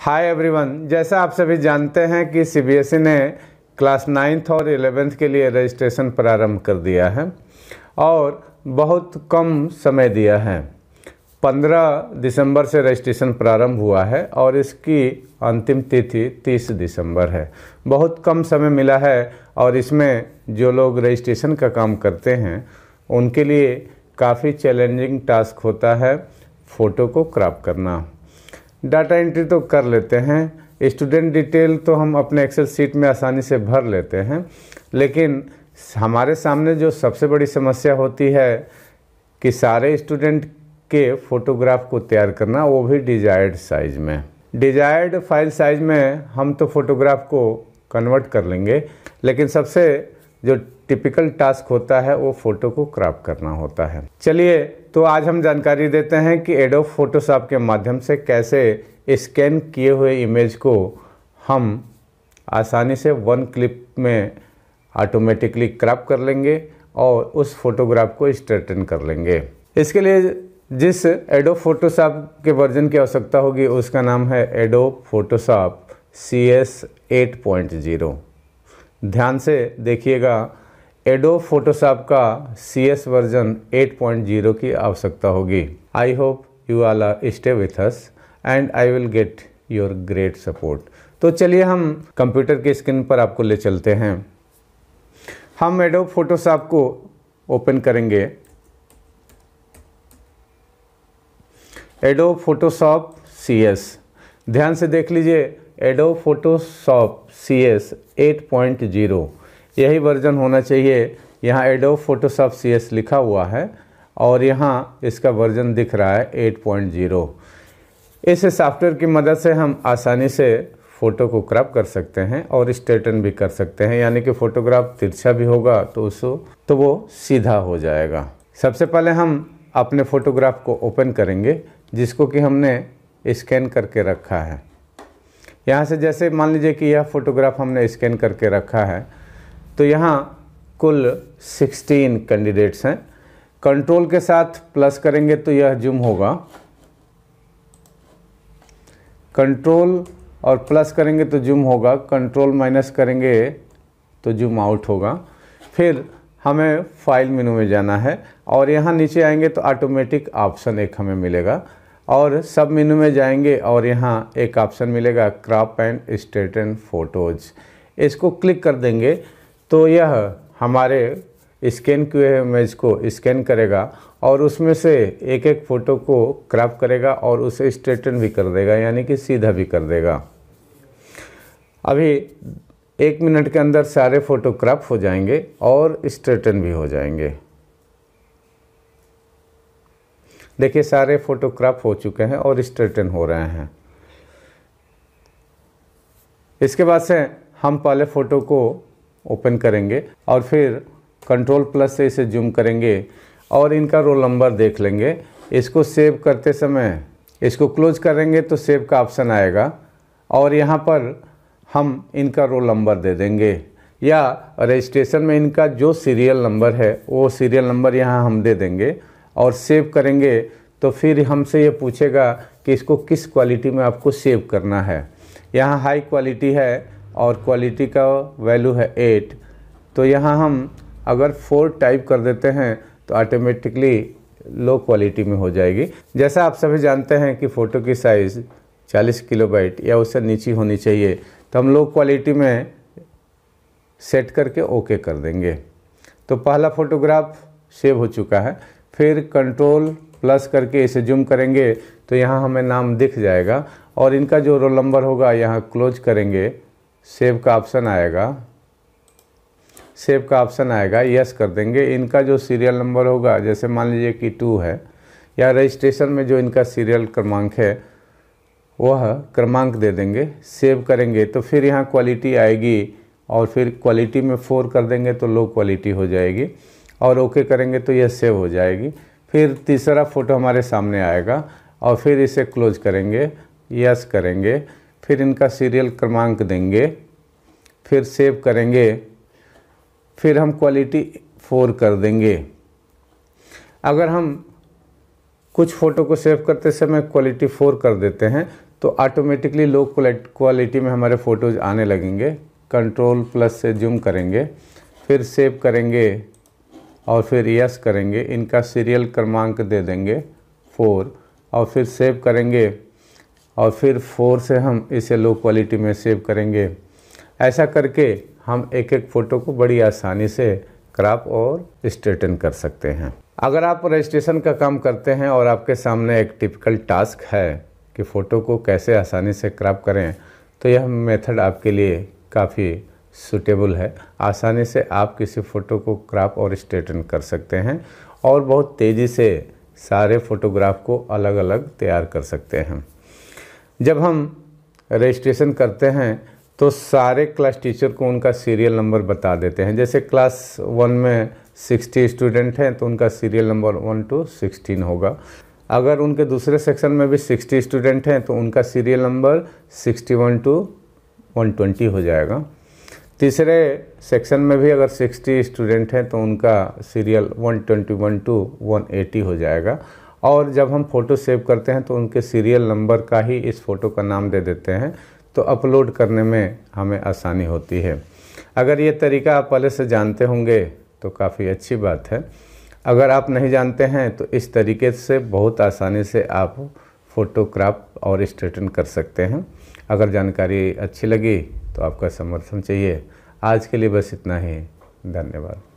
hi everyone जैसा आप सभी जानते हैं कि सीबीएसई e ने क्लास नाइन्थ और एलेवेंथ के लिए रजिस्ट्रेशन प्रारंभ कर दिया है और बहुत कम समय दिया है 15 दिसंबर से रजिस्ट्रेशन प्रारंभ हुआ है और इसकी अंतिम तिथि 30 दिसंबर है बहुत कम समय मिला है और इसमें जो लोग रजिस्ट्रेशन का काम करते हैं उनके लिए काफ़ी चैलेंजिंग टास्क होता है फ़ोटो को क्रॉप करना डाटा एंट्री तो कर लेते हैं स्टूडेंट डिटेल तो हम अपने एक्सेल सीट में आसानी से भर लेते हैं लेकिन हमारे सामने जो सबसे बड़ी समस्या होती है कि सारे स्टूडेंट के फ़ोटोग्राफ को तैयार करना वो भी डिजायर्ड साइज़ में डिजायर्ड फाइल साइज़ में हम तो फ़ोटोग्राफ को कन्वर्ट कर लेंगे लेकिन सबसे जो टिपिकल टास्क होता है वो फ़ोटो को क्रॉप करना होता है चलिए तो आज हम जानकारी देते हैं कि एडो फोटोशॉप के माध्यम से कैसे स्कैन किए हुए इमेज को हम आसानी से वन क्लिप में ऑटोमेटिकली क्रॉप कर लेंगे और उस फोटोग्राफ को स्ट्रेटन कर लेंगे इसके लिए जिस एडो फोटोशॉप के वर्जन की आवश्यकता होगी उसका नाम है Adobe Photoshop C S eight point zero ध्यान से देखिएगा एडो फोटोशॉप का सी एस वर्जन 8.0 की आवश्यकता होगी I hope you all are stay with us and I will get your great support तो चलिए हम कंप्यूटर के स्क्रीन पर आपको ले चलते हैं हम एडो फोटोशॉप को ओपन करेंगे एडो फोटोशॉप सी एस ध्यान से देख लीजिए Adobe Photoshop C S eight point zero यही वर्जन होना चाहिए यहाँ एडो फोटोशॉप सी एस लिखा हुआ है और यहाँ इसका वर्जन दिख रहा है एट पॉइंट जीरो इस सॉफ्टवेयर की मदद से हम आसानी से फ़ोटो को क्रॉप कर सकते हैं और स्ट्रेटन भी कर सकते हैं यानी कि फ़ोटोग्राफ तिरछा भी होगा तो उसको तो वो सीधा हो जाएगा सबसे पहले हम अपने फ़ोटोग्राफ को ओपन करेंगे जिसको कि हमने स्कैन करके रखा है यहाँ से जैसे मान लीजिए कि यह फ़ोटोग्राफ हमने स्कैन करके रखा है तो यहाँ कुल 16 कैंडिडेट्स हैं कंट्रोल के साथ प्लस करेंगे तो यह जूम होगा कंट्रोल और प्लस करेंगे तो जूम होगा कंट्रोल माइनस करेंगे तो जूम आउट होगा फिर हमें फाइल मेनू में जाना है और यहाँ नीचे आएंगे तो ऑटोमेटिक ऑप्शन एक हमें मिलेगा और सब मेनू में जाएंगे और यहाँ एक ऑप्शन मिलेगा क्रॉप एंड स्ट्रेटन फ़ोटोज़ इसको क्लिक कर देंगे तो यह हमारे स्कैन किए हुए इमेज को स्कैन करेगा और उसमें से एक एक फ़ोटो को क्रॉप करेगा और उसे स्ट्रेटन भी कर देगा यानी कि सीधा भी कर देगा अभी एक मिनट के अंदर सारे फ़ोटो क्रॉप हो जाएंगे और स्ट्रेटन भी हो जाएंगे देखिए सारे फोटोग्राफ हो चुके हैं और स्ट्रेटन हो रहे हैं इसके बाद से हम पहले फ़ोटो को ओपन करेंगे और फिर कंट्रोल प्लस से इसे जूम करेंगे और इनका रोल नंबर देख लेंगे इसको सेव करते समय इसको क्लोज करेंगे तो सेव का ऑप्शन आएगा और यहाँ पर हम इनका रोल नंबर दे देंगे या रजिस्ट्रेशन में इनका जो सीरियल नंबर है वो सीरियल नंबर यहाँ हम दे देंगे और सेव करेंगे तो फिर हमसे ये पूछेगा कि इसको किस क्वालिटी में आपको सेव करना है यहाँ हाई क्वालिटी है और क्वालिटी का वैल्यू है एट तो यहाँ हम अगर फोर टाइप कर देते हैं तो ऑटोमेटिकली लो क्वालिटी में हो जाएगी जैसा आप सभी जानते हैं कि फ़ोटो की साइज़ 40 किलोबाइट या उससे नीचे होनी चाहिए तो हम लो क्वालिटी में सेट करके ओके कर देंगे तो पहला फ़ोटोग्राफ सेव हो चुका है फिर कंट्रोल प्लस करके इसे जूम करेंगे तो यहाँ हमें नाम दिख जाएगा और इनका जो रोल नंबर होगा यहाँ क्लोज करेंगे सेव का ऑप्शन आएगा सेव का ऑप्शन आएगा यस कर देंगे इनका जो सीरियल नंबर होगा जैसे मान लीजिए कि टू है या रजिस्ट्रेशन में जो इनका सीरियल क्रमांक है वह क्रमांक दे देंगे सेव करेंगे तो फिर यहाँ क्वालिटी आएगी और फिर क्वालिटी में फोर कर देंगे तो लो क्वालिटी हो जाएगी और ओके करेंगे तो यह सेव हो जाएगी फिर तीसरा फ़ोटो हमारे सामने आएगा और फिर इसे क्लोज करेंगे यस करेंगे फिर इनका सीरियल क्रमांक देंगे फिर सेव करेंगे फिर हम क्वालिटी फोर कर देंगे अगर हम कुछ फ़ोटो को सेव करते समय क्वालिटी फ़ोर कर देते हैं तो ऑटोमेटिकली लो क्वालिटी में हमारे फ़ोटोज़ आने लगेंगे कंट्रोल प्लस से जूम करेंगे फिर सेव करेंगे और फिर यस करेंगे इनका सीरियल क्रमांक दे देंगे फोर और फिर सेव करेंगे और फिर फोर से हम इसे लो क्वालिटी में सेव करेंगे ऐसा करके हम एक एक फ़ोटो को बड़ी आसानी से क्रॉप और स्ट्रेटन कर सकते हैं अगर आप रजिस्ट्रेशन का काम करते हैं और आपके सामने एक टिपिकल टास्क है कि फ़ोटो को कैसे आसानी से क्रॉप करें तो यह मेथड आपके लिए काफ़ी सूटेबल है आसानी से आप किसी फ़ोटो को क्रॉप और स्ट्रेटन कर सकते हैं और बहुत तेज़ी से सारे फोटोग्राफ को अलग अलग तैयार कर सकते हैं जब हम रजिस्ट्रेशन करते हैं तो सारे क्लास टीचर को उनका सीरियल नंबर बता देते हैं जैसे क्लास वन में सिक्सटी स्टूडेंट हैं तो उनका serial number one to sixteen होगा अगर उनके दूसरे सेक्शन में भी सिक्सटी स्टूडेंट हैं तो उनका serial number sixty one to one twenty हो जाएगा तीसरे सेक्शन में भी अगर 60 स्टूडेंट हैं तो उनका सीरियल 121 टू वन हो जाएगा और जब हम फ़ोटो सेव करते हैं तो उनके सीरियल नंबर का ही इस फ़ोटो का नाम दे देते हैं तो अपलोड करने में हमें आसानी होती है अगर ये तरीका आप पहले से जानते होंगे तो काफ़ी अच्छी बात है अगर आप नहीं जानते हैं तो इस तरीके से बहुत आसानी से आप फ़ोटोग्राफ और स्ट्रेटन कर सकते हैं अगर जानकारी अच्छी लगी तो आपका समर्थन चाहिए आज के लिए बस इतना ही धन्यवाद